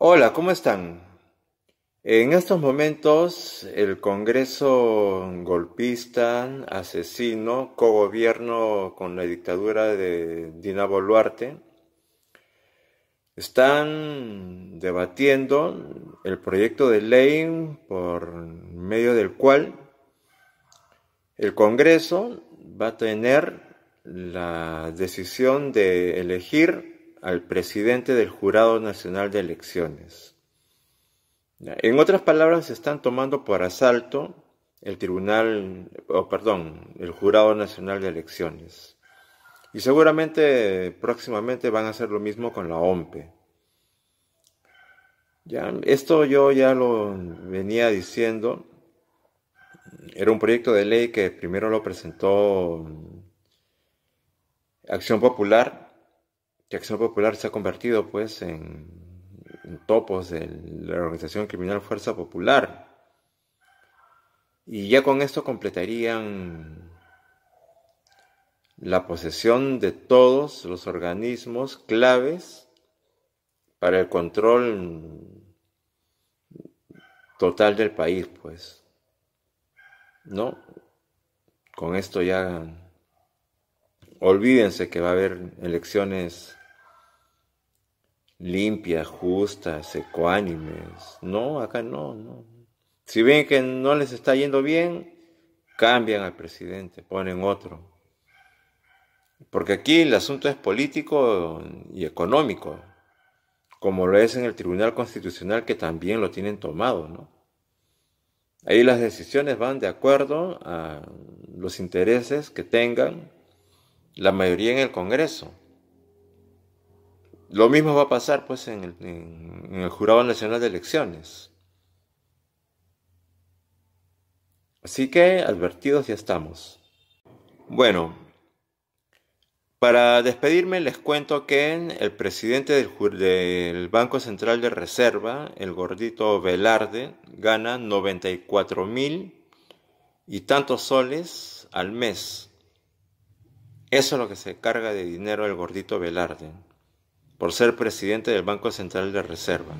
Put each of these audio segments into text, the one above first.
Hola, ¿cómo están? En estos momentos, el Congreso golpista, asesino, cogobierno con la dictadura de Dina Boluarte, están debatiendo el proyecto de ley por medio del cual el Congreso va a tener la decisión de elegir al presidente del Jurado Nacional de Elecciones. En otras palabras, se están tomando por asalto el Tribunal, o perdón, el Jurado Nacional de Elecciones. Y seguramente próximamente van a hacer lo mismo con la OMPE. Ya, esto yo ya lo venía diciendo. Era un proyecto de ley que primero lo presentó Acción Popular que Acción Popular se ha convertido pues en, en topos de la organización criminal Fuerza Popular. Y ya con esto completarían la posesión de todos los organismos claves para el control total del país, pues. ¿No? Con esto ya olvídense que va a haber elecciones limpias, justas, ecuánimes. No, acá no, no. Si ven que no les está yendo bien, cambian al presidente, ponen otro. Porque aquí el asunto es político y económico, como lo es en el Tribunal Constitucional que también lo tienen tomado, ¿no? Ahí las decisiones van de acuerdo a los intereses que tengan la mayoría en el Congreso. Lo mismo va a pasar pues en el, Jurado Nacional de Elecciones. Así que advertidos ya estamos. Bueno, para despedirme les cuento que el presidente del, Banco Central de Reserva, el gordito Velarde, gana 94 mil y tantos soles al mes. Eso es lo que se carga de dinero el gordito Velarde por ser presidente del Banco Central de Reserva.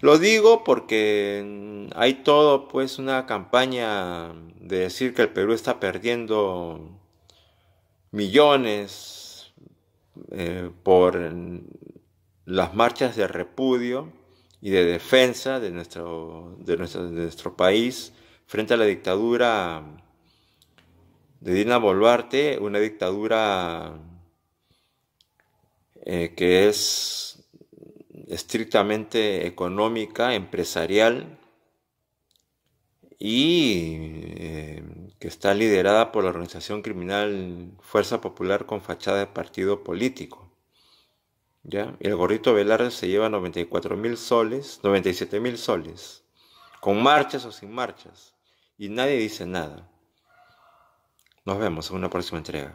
Lo digo porque hay todo pues una campaña de decir que el Perú está perdiendo millones eh, por las marchas de repudio y de defensa de nuestro, nuestro, de nuestro país frente a la dictadura de Dina Boluarte, una dictadura eh, que es estrictamente económica, empresarial y eh, que está liderada por la organización criminal Fuerza Popular con fachada de partido político. ¿Ya? El gorrito Velarde se lleva 94 mil soles, 97 mil soles, con marchas o sin marchas, y nadie dice nada. Nos vemos en una próxima entrega.